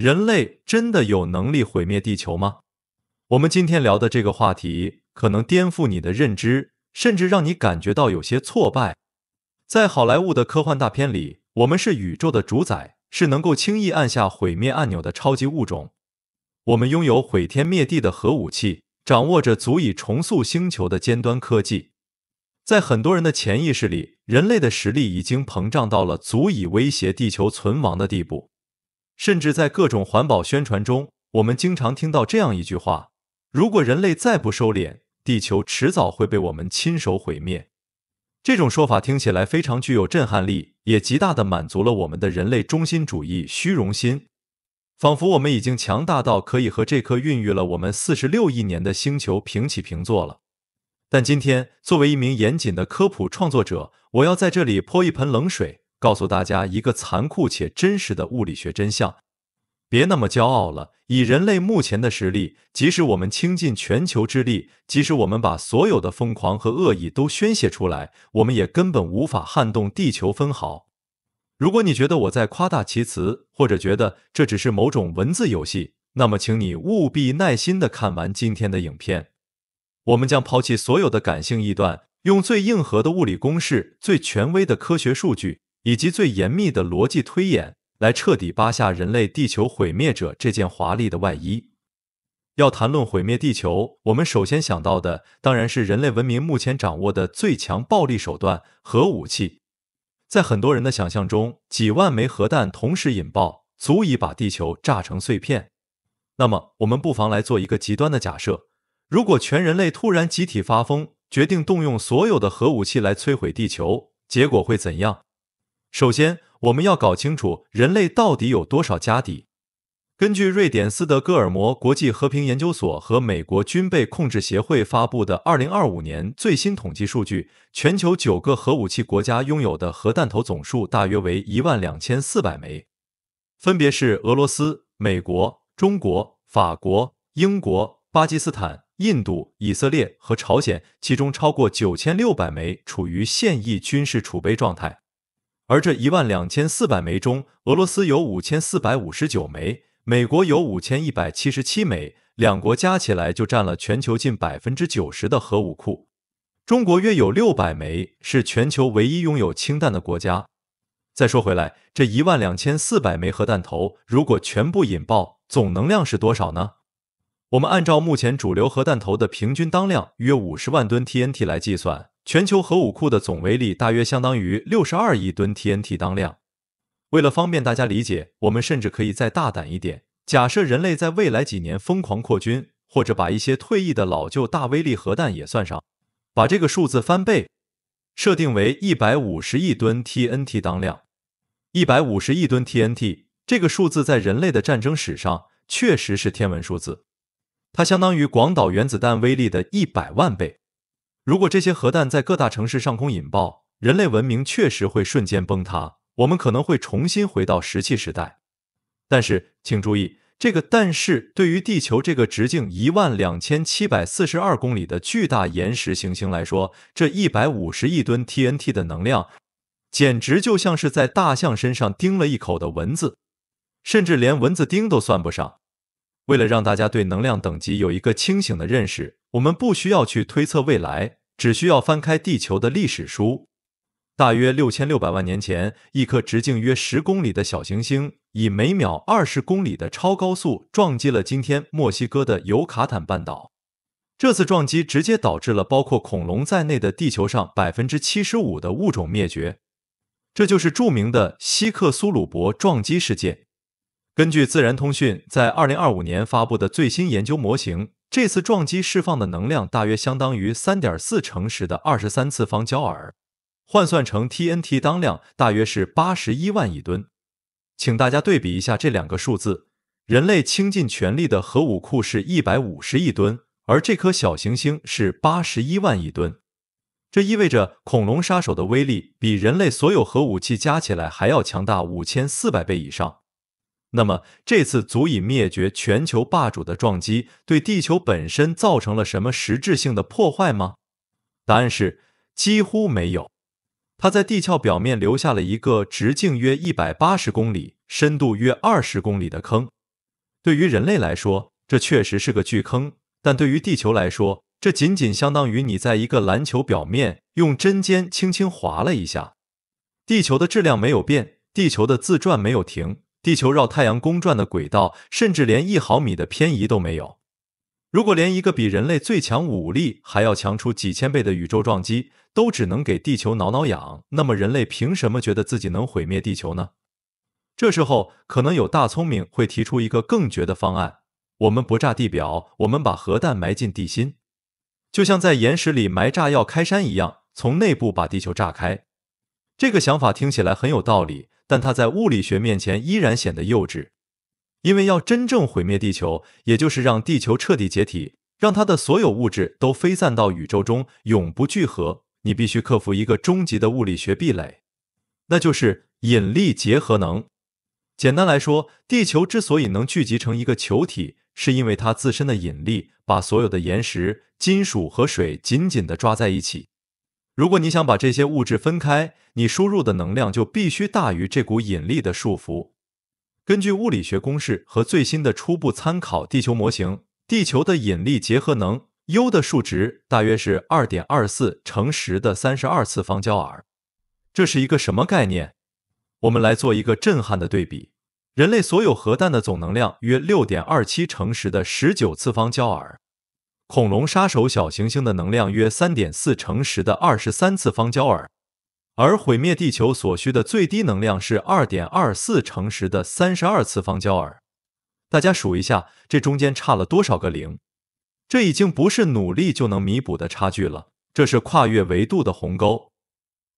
人类真的有能力毁灭地球吗？我们今天聊的这个话题可能颠覆你的认知，甚至让你感觉到有些挫败。在好莱坞的科幻大片里，我们是宇宙的主宰，是能够轻易按下毁灭按钮的超级物种。我们拥有毁天灭地的核武器，掌握着足以重塑星球的尖端科技。在很多人的潜意识里，人类的实力已经膨胀到了足以威胁地球存亡的地步。甚至在各种环保宣传中，我们经常听到这样一句话：“如果人类再不收敛，地球迟早会被我们亲手毁灭。”这种说法听起来非常具有震撼力，也极大的满足了我们的人类中心主义虚荣心，仿佛我们已经强大到可以和这颗孕育了我们四十六亿年的星球平起平坐了。但今天，作为一名严谨的科普创作者，我要在这里泼一盆冷水。告诉大家一个残酷且真实的物理学真相：别那么骄傲了。以人类目前的实力，即使我们倾尽全球之力，即使我们把所有的疯狂和恶意都宣泄出来，我们也根本无法撼动地球分毫。如果你觉得我在夸大其词，或者觉得这只是某种文字游戏，那么请你务必耐心地看完今天的影片。我们将抛弃所有的感性臆断，用最硬核的物理公式、最权威的科学数据。以及最严密的逻辑推演，来彻底扒下人类地球毁灭者这件华丽的外衣。要谈论毁灭地球，我们首先想到的当然是人类文明目前掌握的最强暴力手段——核武器。在很多人的想象中，几万枚核弹同时引爆，足以把地球炸成碎片。那么，我们不妨来做一个极端的假设：如果全人类突然集体发疯，决定动用所有的核武器来摧毁地球，结果会怎样？首先，我们要搞清楚人类到底有多少家底。根据瑞典斯德哥尔摩国际和平研究所和美国军备控制协会发布的2025年最新统计数据，全球九个核武器国家拥有的核弹头总数大约为一万两千四百枚，分别是俄罗斯、美国、中国、法国、英国、巴基斯坦、印度、以色列和朝鲜，其中超过九千六百枚处于现役军事储备状态。而这一万两千四百枚中，俄罗斯有五千四百五十九枚，美国有五千一百七十七枚，两国加起来就占了全球近百分之九十的核武库。中国约有六百枚，是全球唯一拥有氢弹的国家。再说回来，这一万两千四百枚核弹头如果全部引爆，总能量是多少呢？我们按照目前主流核弹头的平均当量约五十万吨 TNT 来计算。全球核武库的总威力大约相当于六十二亿吨 TNT 当量。为了方便大家理解，我们甚至可以再大胆一点，假设人类在未来几年疯狂扩军，或者把一些退役的老旧大威力核弹也算上，把这个数字翻倍，设定为一百五十亿吨 TNT 当量。一百五十亿吨 TNT 这个数字在人类的战争史上确实是天文数字，它相当于广岛原子弹威力的一百万倍。如果这些核弹在各大城市上空引爆，人类文明确实会瞬间崩塌，我们可能会重新回到石器时代。但是，请注意，这个但是，对于地球这个直径一万两千七百四十二公里的巨大岩石行星来说，这一百五十亿吨 TNT 的能量，简直就像是在大象身上叮了一口的蚊子，甚至连蚊子叮都算不上。为了让大家对能量等级有一个清醒的认识，我们不需要去推测未来，只需要翻开地球的历史书。大约六千六百万年前，一颗直径约十公里的小行星以每秒二十公里的超高速撞击了今天墨西哥的尤卡坦半岛。这次撞击直接导致了包括恐龙在内的地球上百分之七十五的物种灭绝。这就是著名的希克苏鲁伯撞击事件。根据《自然通讯》在二零二五年发布的最新研究模型，这次撞击释放的能量大约相当于三点四乘十的二十三次方焦耳，换算成 TNT 当量大约是八十一万亿吨。请大家对比一下这两个数字：人类倾尽全力的核武库是一百五十亿吨，而这颗小行星是八十一万亿吨。这意味着恐龙杀手的威力比人类所有核武器加起来还要强大五千四百倍以上。那么，这次足以灭绝全球霸主的撞击，对地球本身造成了什么实质性的破坏吗？答案是几乎没有。它在地壳表面留下了一个直径约一百八十公里、深度约二十公里的坑。对于人类来说，这确实是个巨坑；但对于地球来说，这仅仅相当于你在一个篮球表面用针尖轻轻划了一下。地球的质量没有变，地球的自转没有停。地球绕太阳公转的轨道，甚至连一毫米的偏移都没有。如果连一个比人类最强武力还要强出几千倍的宇宙撞击都只能给地球挠挠痒，那么人类凭什么觉得自己能毁灭地球呢？这时候，可能有大聪明会提出一个更绝的方案：我们不炸地表，我们把核弹埋进地心，就像在岩石里埋炸药开山一样，从内部把地球炸开。这个想法听起来很有道理。但它在物理学面前依然显得幼稚，因为要真正毁灭地球，也就是让地球彻底解体，让它的所有物质都飞散到宇宙中，永不聚合，你必须克服一个终极的物理学壁垒，那就是引力结合能。简单来说，地球之所以能聚集成一个球体，是因为它自身的引力把所有的岩石、金属和水紧紧地抓在一起。如果你想把这些物质分开，你输入的能量就必须大于这股引力的束缚。根据物理学公式和最新的初步参考地球模型，地球的引力结合能 U 的数值大约是2.24乘10的32次方焦耳。这是一个什么概念？我们来做一个震撼的对比：人类所有核弹的总能量约6.27乘10的19次方焦耳。恐龙杀手小行星的能量约三点四乘十的二十三次方焦耳，而毁灭地球所需的最低能量是二点二四乘十的三十二次方焦耳。大家数一下，这中间差了多少个零？这已经不是努力就能弥补的差距了，这是跨越维度的鸿沟。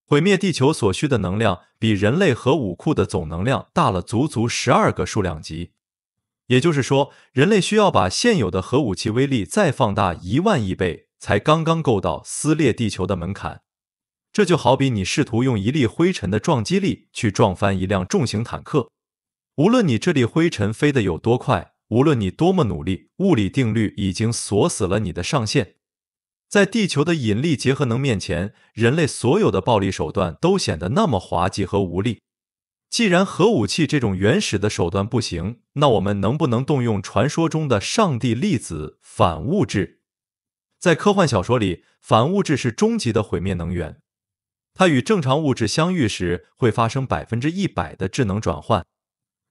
毁灭地球所需的能量比人类核武库的总能量大了足足十二个数量级。也就是说，人类需要把现有的核武器威力再放大一万亿倍，才刚刚够到撕裂地球的门槛。这就好比你试图用一粒灰尘的撞击力去撞翻一辆重型坦克，无论你这粒灰尘飞得有多快，无论你多么努力，物理定律已经锁死了你的上限。在地球的引力结合能面前，人类所有的暴力手段都显得那么滑稽和无力。既然核武器这种原始的手段不行，那我们能不能动用传说中的上帝粒子反物质？在科幻小说里，反物质是终极的毁灭能源，它与正常物质相遇时会发生百分之一百的智能转换。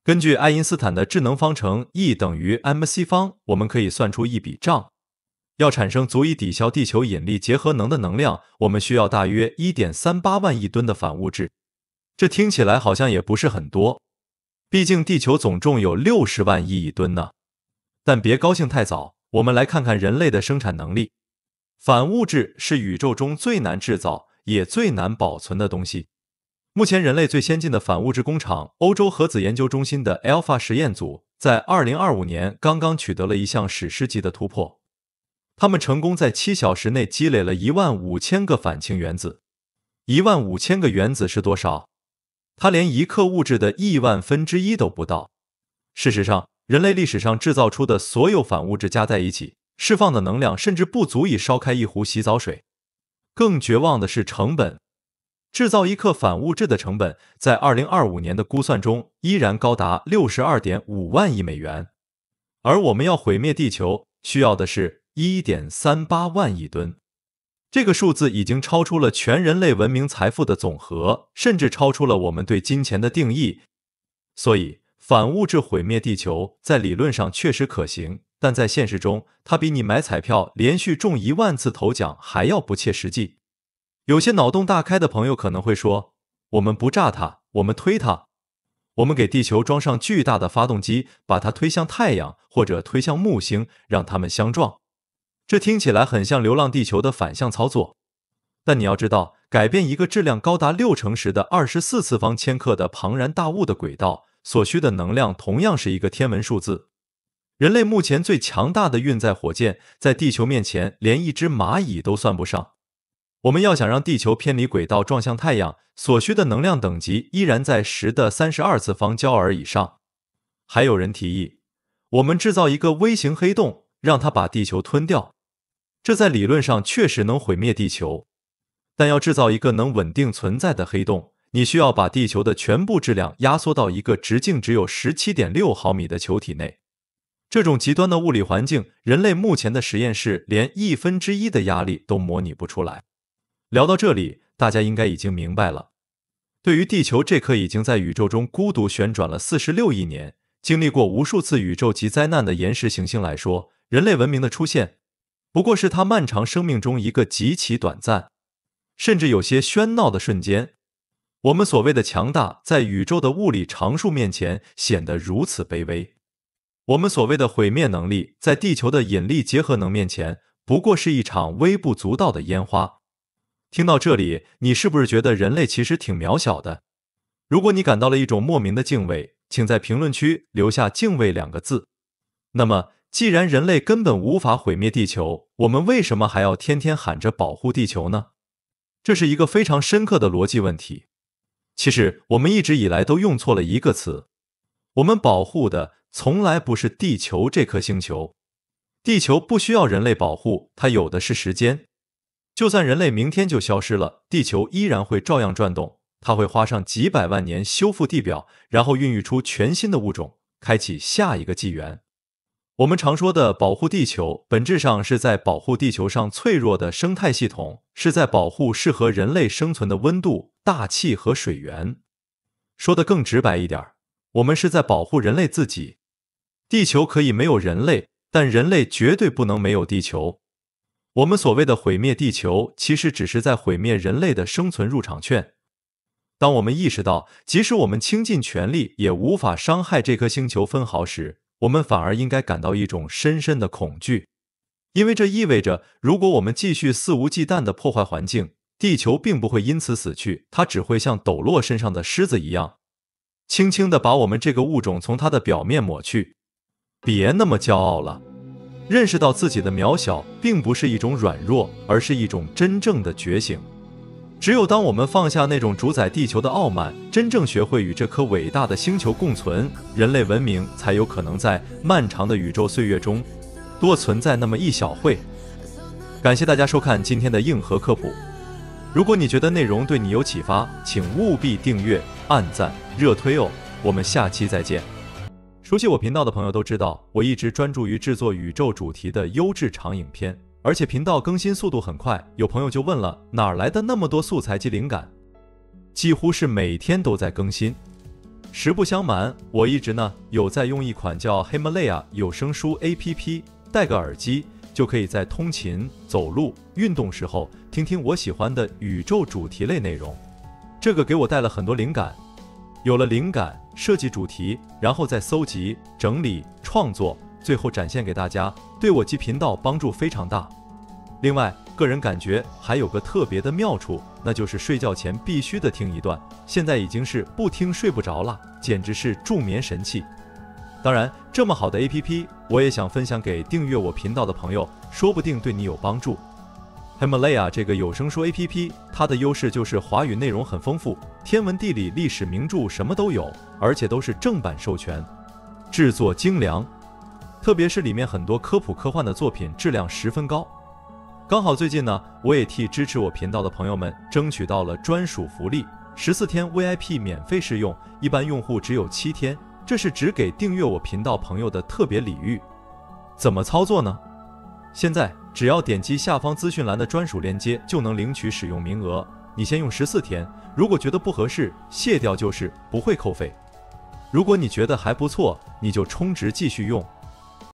根据爱因斯坦的智能方程 E 等于 mc 方，我们可以算出一笔账：要产生足以抵消地球引力结合能的能量，我们需要大约一点三八万亿吨的反物质。这听起来好像也不是很多，毕竟地球总重有六十万亿亿吨呢。但别高兴太早，我们来看看人类的生产能力。反物质是宇宙中最难制造也最难保存的东西。目前人类最先进的反物质工厂——欧洲核子研究中心的 ALPHA 实验组，在2025年刚刚取得了一项史诗级的突破。他们成功在七小时内积累了一万五千个反氢原子。一万五千个原子是多少？它连一克物质的亿万分之一都不到。事实上，人类历史上制造出的所有反物质加在一起，释放的能量甚至不足以烧开一壶洗澡水。更绝望的是成本，制造一克反物质的成本，在二零二五年的估算中依然高达六十二点五万亿美元。而我们要毁灭地球，需要的是一点三八万亿吨。这个数字已经超出了全人类文明财富的总和，甚至超出了我们对金钱的定义。所以，反物质毁灭地球在理论上确实可行，但在现实中，它比你买彩票连续中一万次头奖还要不切实际。有些脑洞大开的朋友可能会说：“我们不炸它，我们推它，我们给地球装上巨大的发动机，把它推向太阳或者推向木星，让它们相撞。”这听起来很像《流浪地球》的反向操作，但你要知道，改变一个质量高达六乘十的二十四次方千克的庞然大物的轨道所需的能量，同样是一个天文数字。人类目前最强大的运载火箭，在地球面前连一只蚂蚁都算不上。我们要想让地球偏离轨道撞向太阳，所需的能量等级依然在十的三十二次方焦耳以上。还有人提议，我们制造一个微型黑洞。让它把地球吞掉，这在理论上确实能毁灭地球，但要制造一个能稳定存在的黑洞，你需要把地球的全部质量压缩到一个直径只有十七点六毫米的球体内。这种极端的物理环境，人类目前的实验室连一分之一的压力都模拟不出来。聊到这里，大家应该已经明白了。对于地球这颗已经在宇宙中孤独旋转了四十六亿年、经历过无数次宇宙级灾难的岩石行星来说，人类文明的出现，不过是他漫长生命中一个极其短暂，甚至有些喧闹的瞬间。我们所谓的强大，在宇宙的物理常数面前显得如此卑微；我们所谓的毁灭能力，在地球的引力结合能面前，不过是一场微不足道的烟花。听到这里，你是不是觉得人类其实挺渺小的？如果你感到了一种莫名的敬畏，请在评论区留下“敬畏”两个字。那么。既然人类根本无法毁灭地球，我们为什么还要天天喊着保护地球呢？这是一个非常深刻的逻辑问题。其实，我们一直以来都用错了一个词。我们保护的从来不是地球这颗星球，地球不需要人类保护，它有的是时间。就算人类明天就消失了，地球依然会照样转动。它会花上几百万年修复地表，然后孕育出全新的物种，开启下一个纪元。我们常说的保护地球，本质上是在保护地球上脆弱的生态系统，是在保护适合人类生存的温度、大气和水源。说的更直白一点，我们是在保护人类自己。地球可以没有人类，但人类绝对不能没有地球。我们所谓的毁灭地球，其实只是在毁灭人类的生存入场券。当我们意识到，即使我们倾尽全力，也无法伤害这颗星球分毫时，我们反而应该感到一种深深的恐惧，因为这意味着，如果我们继续肆无忌惮地破坏环境，地球并不会因此死去，它只会像抖落身上的虱子一样，轻轻地把我们这个物种从它的表面抹去。别那么骄傲了，认识到自己的渺小，并不是一种软弱，而是一种真正的觉醒。只有当我们放下那种主宰地球的傲慢，真正学会与这颗伟大的星球共存，人类文明才有可能在漫长的宇宙岁月中多存在那么一小会。感谢大家收看今天的硬核科普。如果你觉得内容对你有启发，请务必订阅、按赞、热推哦。我们下期再见。熟悉我频道的朋友都知道，我一直专注于制作宇宙主题的优质长影片。而且频道更新速度很快，有朋友就问了，哪来的那么多素材及灵感？几乎是每天都在更新。实不相瞒，我一直呢有在用一款叫 Himalaya 有声书 A P P，带个耳机就可以在通勤、走路、运动时候听听我喜欢的宇宙主题类内容。这个给我带了很多灵感，有了灵感设计主题，然后再搜集、整理、创作。最后展现给大家，对我及频道帮助非常大。另外，个人感觉还有个特别的妙处，那就是睡觉前必须的听一段，现在已经是不听睡不着了，简直是助眠神器。当然，这么好的 APP，我也想分享给订阅我频道的朋友，说不定对你有帮助。Himalaya 这个有声书 APP，它的优势就是华语内容很丰富，天文、地理、历史、名著什么都有，而且都是正版授权，制作精良。特别是里面很多科普科幻的作品质量十分高，刚好最近呢，我也替支持我频道的朋友们争取到了专属福利，十四天 VIP 免费试用，一般用户只有七天，这是只给订阅我频道朋友的特别礼遇。怎么操作呢？现在只要点击下方资讯栏的专属链接就能领取使用名额，你先用十四天，如果觉得不合适卸掉就是不会扣费。如果你觉得还不错，你就充值继续用。